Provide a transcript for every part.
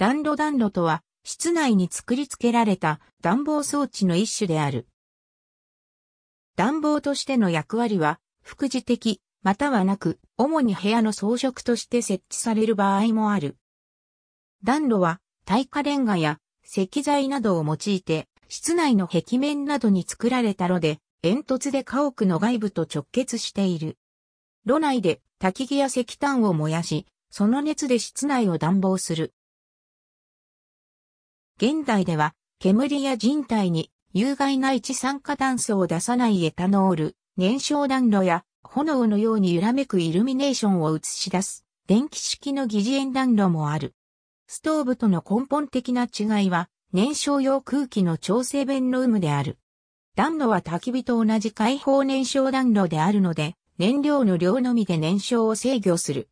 暖炉暖炉とは、室内に作り付けられた暖房装置の一種である。暖房としての役割は、副次的、またはなく、主に部屋の装飾として設置される場合もある。暖炉は、耐火レンガや石材などを用いて、室内の壁面などに作られた炉で、煙突で家屋の外部と直結している。炉内で焚き木や石炭を燃やし、その熱で室内を暖房する。現代では、煙や人体に有害な一酸化炭素を出さないエタノール、燃焼暖炉や炎のように揺らめくイルミネーションを映し出す電気式の疑似円暖炉もある。ストーブとの根本的な違いは燃焼用空気の調整弁の有無である。暖炉は焚き火と同じ開放燃焼暖炉であるので燃料の量のみで燃焼を制御する。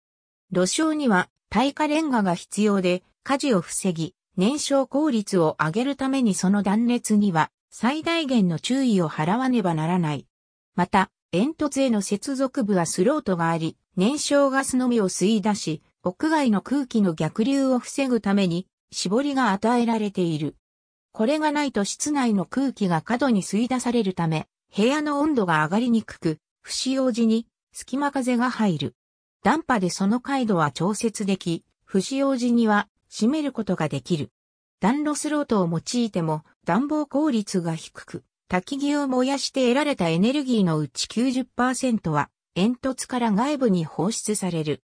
炉焼には耐火レンガが必要で火事を防ぎ、燃焼効率を上げるためにその断熱には最大限の注意を払わねばならない。また、煙突への接続部はスロートがあり、燃焼ガスのみを吸い出し、屋外の空気の逆流を防ぐために、絞りが与えられている。これがないと室内の空気が過度に吸い出されるため、部屋の温度が上がりにくく、不使用時に隙間風が入る。ダンパでその回度は調節でき、不使用時には閉めることができる。暖炉スロートを用いても暖房効率が低く、焚き木を燃やして得られたエネルギーのうち90%は煙突から外部に放出される。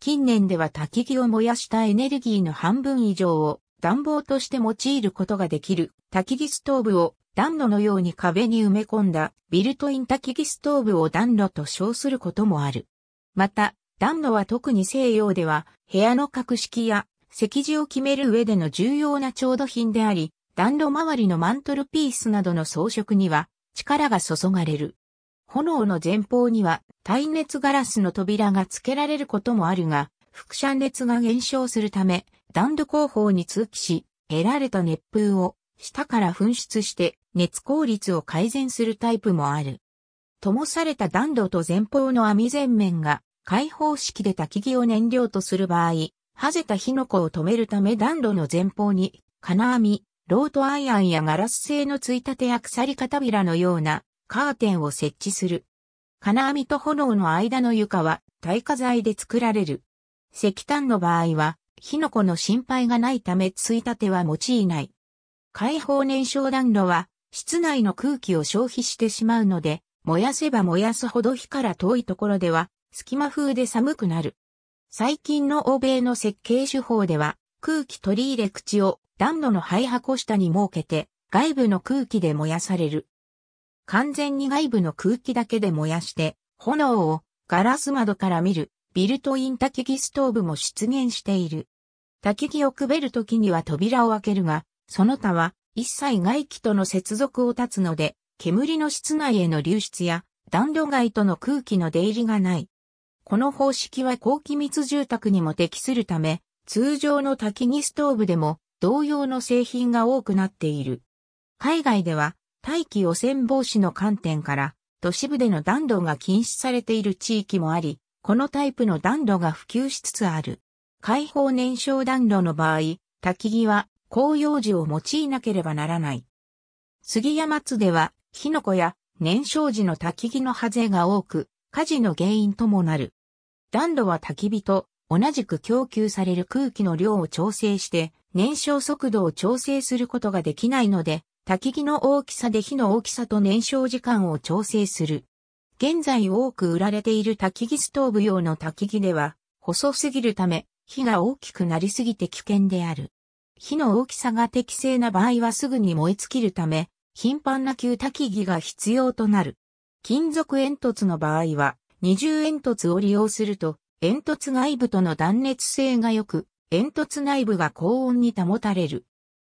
近年では焚き木を燃やしたエネルギーの半分以上を暖房として用いることができる焚き木ストーブを暖炉のように壁に埋め込んだビルトイン焚き木ストーブを暖炉と称することもある。また、暖炉は特に西洋では部屋の格式や席次を決める上での重要な調度品であり、暖炉周りのマントルピースなどの装飾には力が注がれる。炎の前方には耐熱ガラスの扉が付けられることもあるが、副射熱が減少するため、暖炉後方に通気し、得られた熱風を下から噴出して熱効率を改善するタイプもある。灯された暖炉と前方の網全面が開放式で焚き木を燃料とする場合、はぜた火の粉を止めるため暖炉の前方に、金網、ロートアイアンやガラス製のついたてや鎖片のようなカーテンを設置する。金網と炎の間の床は耐火材で作られる。石炭の場合は、火の粉の心配がないためついたては用いない。開放燃焼暖炉は、室内の空気を消費してしまうので、燃やせば燃やすほど火から遠いところでは、隙間風で寒くなる。最近の欧米の設計手法では、空気取り入れ口を暖炉の灰箱下に設けて、外部の空気で燃やされる。完全に外部の空気だけで燃やして、炎をガラス窓から見るビルトイン焚き木ストーブも出現している。焚き木をくべるときには扉を開けるが、その他は一切外気との接続を断つので、煙の室内への流出や暖炉外との空気の出入りがない。この方式は高機密住宅にも適するため、通常の焚き木ストーブでも同様の製品が多くなっている。海外では大気汚染防止の観点から都市部での暖炉が禁止されている地域もあり、このタイプの暖炉が普及しつつある。開放燃焼暖炉の場合、焚き木は紅葉樹を用いなければならない。杉山津では、火の粉や燃焼時の焚き木のハゼが多く、火事の原因ともなる。暖炉は焚き火と同じく供給される空気の量を調整して燃焼速度を調整することができないので、焚き火の大きさで火の大きさと燃焼時間を調整する。現在多く売られている焚き火ストーブ用の焚き火では、細すぎるため、火が大きくなりすぎて危険である。火の大きさが適正な場合はすぐに燃え尽きるため、頻繁な旧焚き火が必要となる。金属煙突の場合は、二重煙突を利用すると、煙突外部との断熱性が良く、煙突内部が高温に保たれる。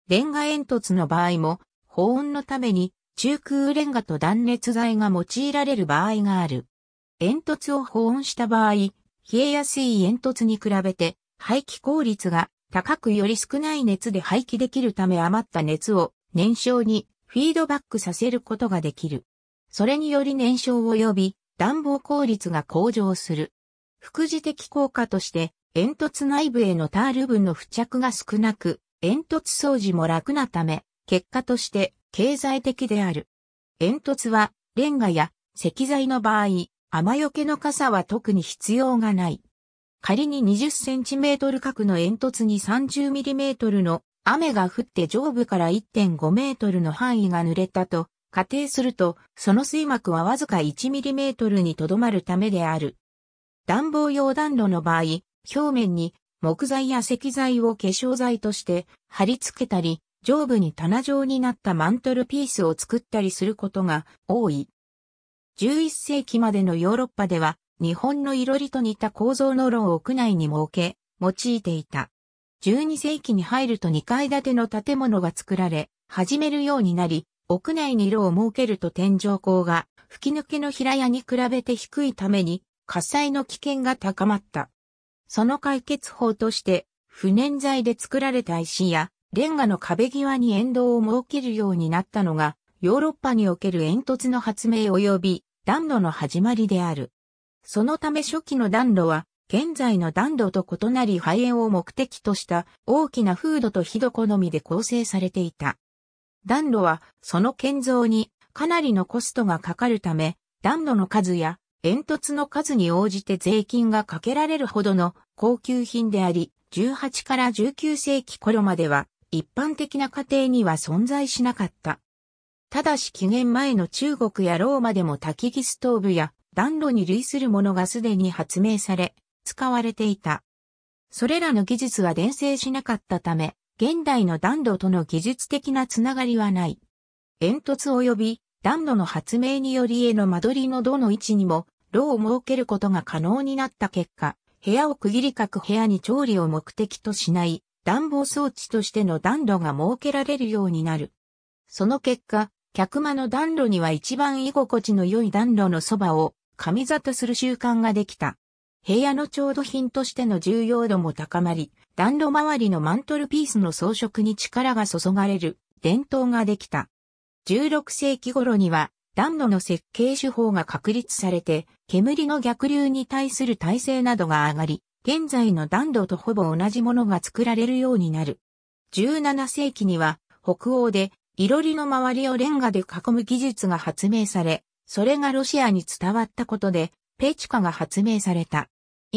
レンガ煙突の場合も、保温のために中空レンガと断熱材が用いられる場合がある。煙突を保温した場合、冷えやすい煙突に比べて排気効率が高くより少ない熱で排気できるため余った熱を燃焼にフィードバックさせることができる。それにより燃焼を呼び、暖房効率が向上する。副次的効果として、煙突内部へのタール分の付着が少なく、煙突掃除も楽なため、結果として経済的である。煙突は、レンガや石材の場合、雨よけの傘は特に必要がない。仮に2 0トル角の煙突に3 0トルの雨が降って上部から1.5メートルの範囲が濡れたと仮定すると、その水膜はわずか 1mm にとどまるためである。暖房用暖炉の場合、表面に木材や石材を化粧材として貼り付けたり、上部に棚状になったマントルピースを作ったりすることが多い。11世紀までのヨーロッパでは、日本のいろりと似た構造の炉を屋内に設け、用いていた。12世紀に入ると2階建ての建物が作られ、始めるようになり、屋内に炉を設けると天井口が吹き抜けの平屋に比べて低いために火災の危険が高まった。その解決法として、不燃材で作られた石やレンガの壁際に沿道を設けるようになったのが、ヨーロッパにおける煙突の発明及び暖炉の始まりである。そのため初期の暖炉は、現在の暖炉と異なり肺炎を目的とした大きなフードと火床のみで構成されていた。暖炉はその建造にかなりのコストがかかるため、暖炉の数や煙突の数に応じて税金がかけられるほどの高級品であり、18から19世紀頃までは一般的な家庭には存在しなかった。ただし紀元前の中国やローマでも焚き木ストーブや暖炉に類するものがすでに発明され、使われていた。それらの技術は伝承しなかったため、現代の暖炉との技術的なつながりはない。煙突及び暖炉の発明により家の間取りのどの位置にも炉を設けることが可能になった結果、部屋を区切り各部屋に調理を目的としない暖房装置としての暖炉が設けられるようになる。その結果、客間の暖炉には一番居心地の良い暖炉のそばを神座とする習慣ができた。平野の調度品としての重要度も高まり、暖炉周りのマントルピースの装飾に力が注がれる伝統ができた。16世紀頃には暖炉の設計手法が確立されて、煙の逆流に対する耐性などが上がり、現在の暖炉とほぼ同じものが作られるようになる。17世紀には北欧でいろりの周りをレンガで囲む技術が発明され、それがロシアに伝わったことで、ペチカが発明された。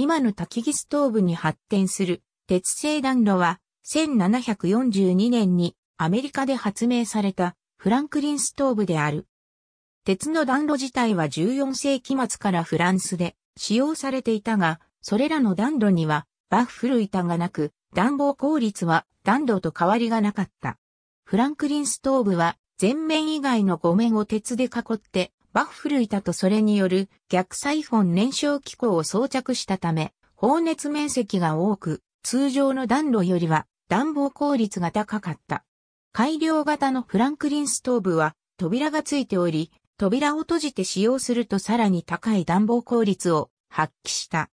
今の焚き木ストーブに発展する鉄製暖炉は1742年にアメリカで発明されたフランクリンストーブである。鉄の暖炉自体は14世紀末からフランスで使用されていたが、それらの暖炉にはバッフル板がなく、暖房効率は暖炉と変わりがなかった。フランクリンストーブは全面以外の5面を鉄で囲ってバッフル板とそれによる逆サイフォン燃焼機構を装着したため、放熱面積が多く、通常の暖炉よりは暖房効率が高かった。改良型のフランクリンストーブは扉がついており、扉を閉じて使用するとさらに高い暖房効率を発揮した。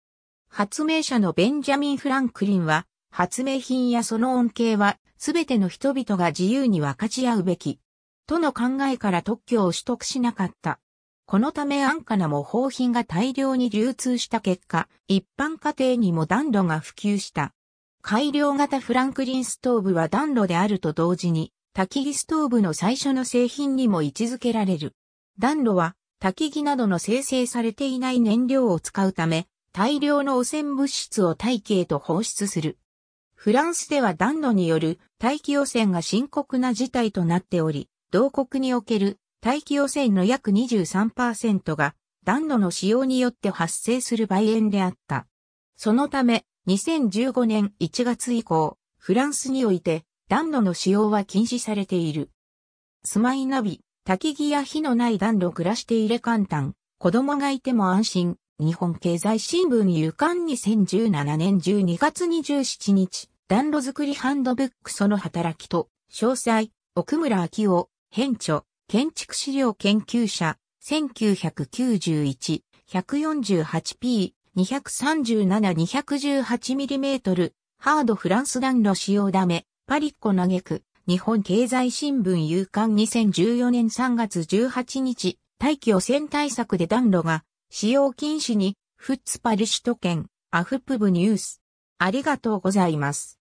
発明者のベンジャミン・フランクリンは、発明品やその恩恵は、全ての人々が自由に分かち合うべき、との考えから特許を取得しなかった。このため安価な模倣品が大量に流通した結果、一般家庭にも暖炉が普及した。改良型フランクリンストーブは暖炉であると同時に、焚き木ストーブの最初の製品にも位置づけられる。暖炉は焚き木などの生成されていない燃料を使うため、大量の汚染物質を大気へと放出する。フランスでは暖炉による大気汚染が深刻な事態となっており、同国における大気汚染の約23%が暖炉の使用によって発生する梅園であった。そのため、2015年1月以降、フランスにおいて暖炉の使用は禁止されている。スマイナビ、焚き木や火のない暖炉暮らして入れ簡単、子供がいても安心、日本経済新聞夕刊2017年12月27日、暖炉作りハンドブックその働きと、詳細、奥村明夫、編著。建築資料研究者、1991、148p、237-218mm、ハードフランス暖炉使用ダメ、パリッコ嘆く、日本経済新聞夕刊2014年3月18日、大気汚染対策で暖炉が、使用禁止に、フッツパル首都圏、アフプブニュース。ありがとうございます。